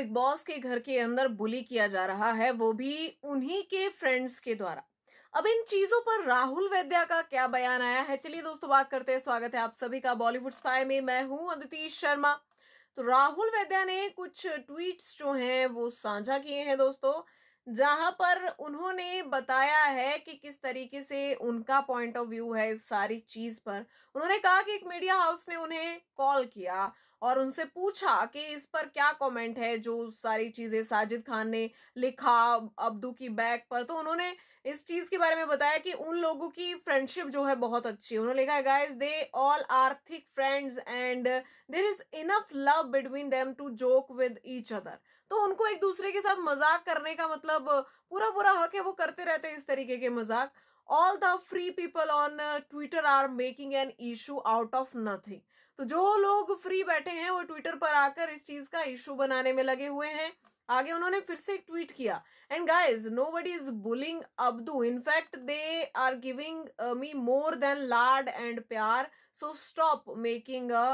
big boss के घर के अंदर बुली किया जा रहा है वो भी उन्हीं के फ्रेंड्स के द्वारा अब इन चीजों पर राहुल वैद्या का क्या बयान आया है चलिए दोस्तों बात करते हैं स्वागत है आप सभी का बॉलीवुड स्पाई में मैं हूं अदिति शर्मा तो राहुल वैद्या ने कुछ ट्वीट्स जो हैं वो साझा किए हैं दोस्तों जहां पर उन्होंने बताया है कि किस तरीके से उनका पॉइंट ऑफ व्यू है इस सारी चीज पर उन्होंने कहा कि एक मीडिया हाउस ने उन्हें कॉल किया और उनसे पूछा कि इस पर क्या कमेंट है जो सारी चीज़ें साजिद खान ने लिखा अब्दू की बैक पर तो उन्होंने इस चीज़ के बारे में बताया कि उन लोगों की फ्रेंडशिप जो है बहुत अच्छी है उन्होंने लिखा है guys they all are thick friends and there is enough love between them to joke with each other तो उनको एक दूसरे के साथ मजाक करने का मतलब पूरा पूरा हक है वो करते रहते हैं इस तरीके के मजाक all the free people on Twitter are making an issue out of nothing तो जो लोग फ्री बैठे हैं वो ट्विटर पर आकर इस चीज का इशू बनाने में लगे हुए हैं आगे उन्होंने फिर से ट्वीट किया and guys nobody is bullying Abdu in fact they are giving me more than लाड एंड प्यार so stop making a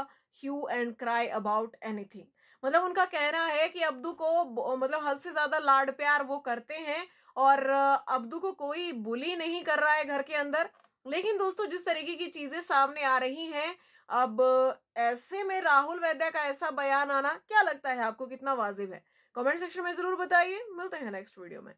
hue and cry about anything मतलब उनका कहना है कि अब्दू को मतलब हद से ज्यादा लाड प्यार वो करते हैं और अब्दू को कोई बुली नहीं कर रहा है घर के अंदर लेकिन दोस्तों जिस तरीके की चीजें सामने आ रही हैं अब ऐसे में राहुल वैद्य का ऐसा बयान आना क्या लगता है आपको कितना वाजिब है कमेंट सेक्शन में जरूर बताइए मिलते हैं नेक्स्ट वीडियो में